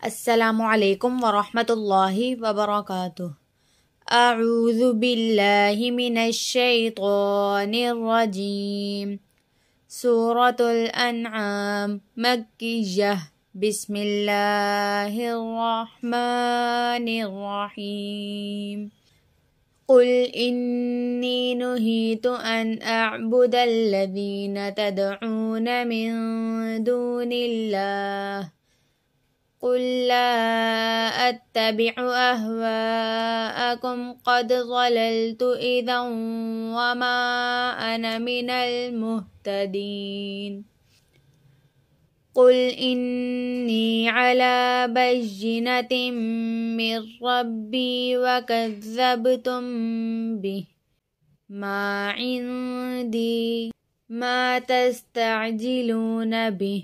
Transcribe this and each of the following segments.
السلام عليكم ورحمة الله وبركاته أعوذ بالله من الشيطان الرجيم سورة الأنعام مكية بسم الله الرحمن الرحيم قل إني نهيت أن أعبد الذين تدعون من دون الله قل لا أتبع أهواءكم قد ضللت إذا وما أنا من المهتدين قل إني على بجنة من ربي وكذبتم به ما عندي ما تستعجلون به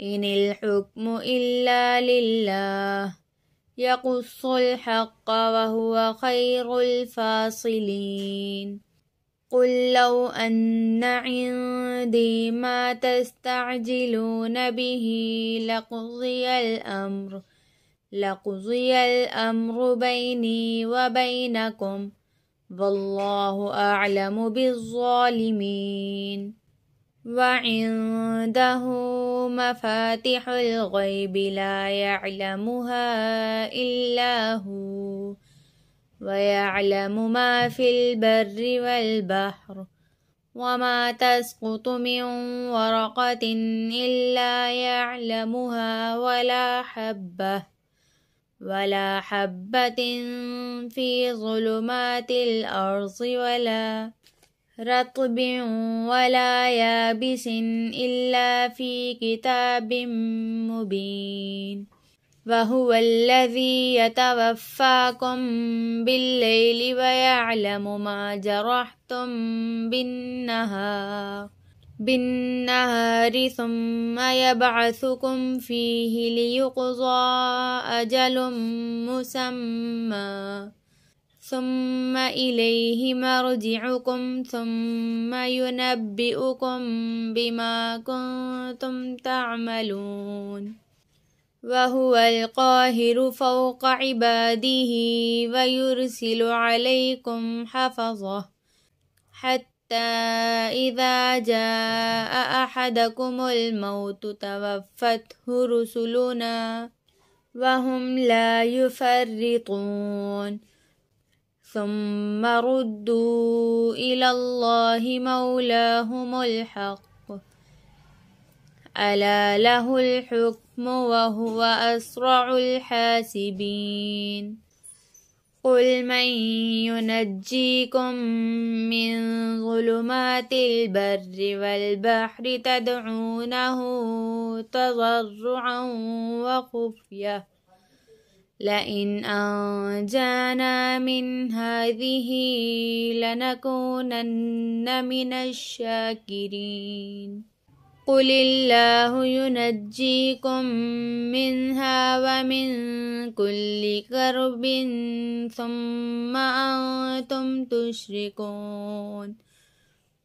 إن الحكم إلا لله يقص الحق وهو خير الفاصلين قل لو أن عندي ما تستعجلون به لقضي الأمر لقضي الأمر بيني وبينكم والله أعلم بالظالمين وعنده مفاتح الغيب لا يعلمها إلا هو ويعلم ما في البر والبحر وما تسقط من ورقة إلا يعلمها ولا حبة ولا حبة في ظلمات الأرض ولا رطب ولا يابس إلا في كتاب مبين وهو الذي يتوفاكم بالليل ويعلم ما جرحتم بالنهار بالنهار ثم يبعثكم فيه ليقضى أجل مسمى ثم إليه مرجعكم ثم ينبئكم بما كنتم تعملون وهو القاهر فوق عباده ويرسل عليكم حفظه حتى إذا جاء أحدكم الموت توفته رسلنا وهم لا يفرطون ثم ردوا إلى الله مولاهم الحق ألا له الحكم وهو أسرع الحاسبين قل من ينجيكم من ظلمات البر والبحر تدعونه تضرعا وخفيه لئن أنجانا من هذه لنكونن من الشاكرين قل الله ينجيكم منها ومن كل كرب ثم أنتم تشركون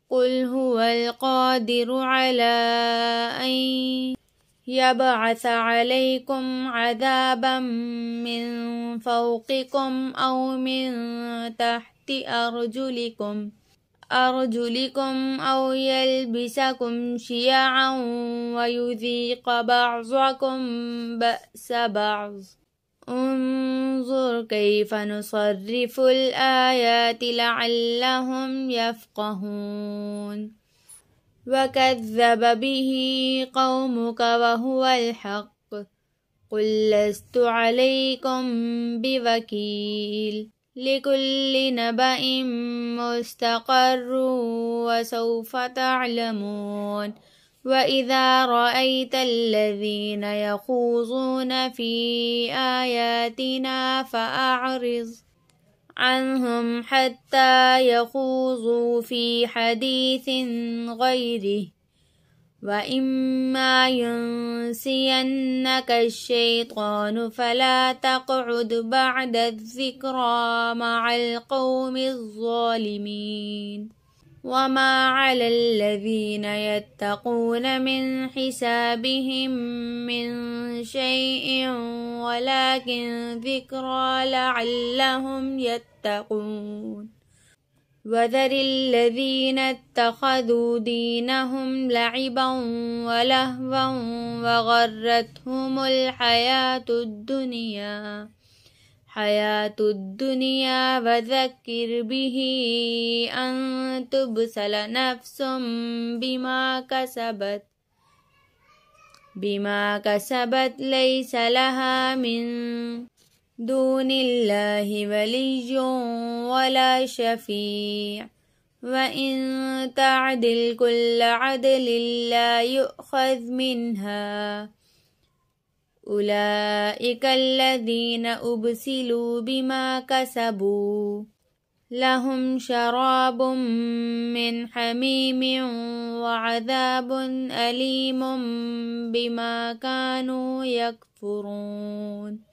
قل هو القادر على أن يبعث عليكم عذابا من فوقكم أو من تحت أرجلكم أرجلكم أو يلبسكم شيعا ويذيق بعضكم بأس بعض انظر كيف نصرف الآيات لعلهم يفقهون وكذب به قومك وهو الحق قل لست عليكم بوكيل لكل نبأ مستقر وسوف تعلمون وإذا رأيت الذين يخوضون في آياتنا فأعرض عنهم حتى يخوضوا في حديث غيره وإما ينسينك الشيطان فلا تقعد بعد الذكرى مع القوم الظالمين وما على الذين يتقون من حسابهم من شيء ولكن ذكرى لعلهم يتقون وذر الذين اتخذوا دينهم لعبا ولهوا وغرتهم الحياة الدنيا حياة الدنيا وذكر به أن تبسل نفس بما كسبت بما كسبت ليس لها من دون الله ولي ولا شفيع وإن تعدل كل عدل لا يؤخذ منها أولئك الذين أبسلوا بما كسبوا لهم شراب من حميم وعذاب أليم بما كانوا يكفرون